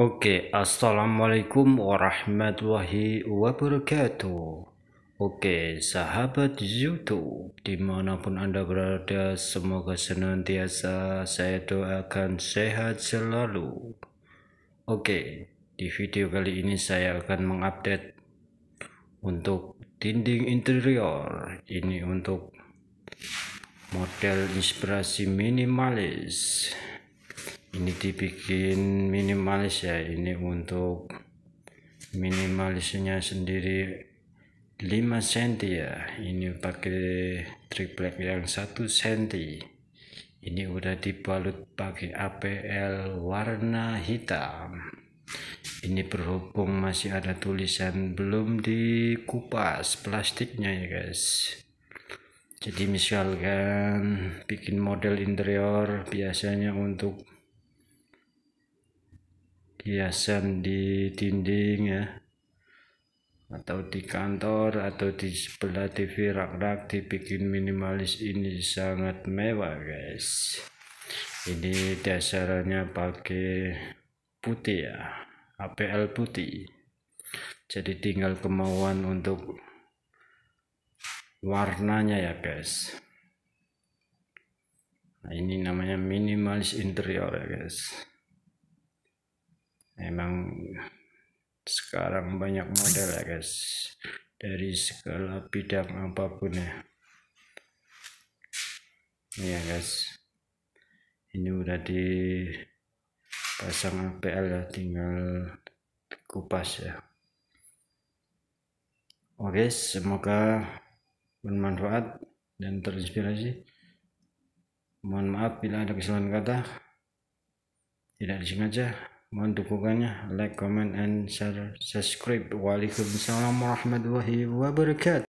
Oke, okay, assalamualaikum warahmatullahi wabarakatuh. Oke, okay, sahabat YouTube, dimanapun Anda berada, semoga senantiasa saya doakan sehat selalu. Oke, okay, di video kali ini saya akan mengupdate untuk dinding interior. Ini untuk model inspirasi minimalis ini dibikin minimalis ya ini untuk minimalisnya sendiri 5 cm ya ini pakai triplek yang 1 cm ini udah dibalut pakai APL warna hitam ini berhubung masih ada tulisan belum dikupas plastiknya ya guys jadi misalkan bikin model interior biasanya untuk hiasan di dinding ya atau di kantor atau di sebelah TV rak-rak dibikin minimalis ini sangat mewah guys ini dasarnya pakai putih ya APL putih jadi tinggal kemauan untuk warnanya ya guys nah ini namanya minimalis interior ya guys memang sekarang banyak model ya guys dari segala bidang apapun ya ini ya guys ini udah di pasang APL ya tinggal kupas ya oke semoga bermanfaat dan terinspirasi mohon maaf bila ada kesalahan kata tidak disengaja mohon dukungannya like comment and share subscribe waalaikumsalam warahmatullahi wabarakatuh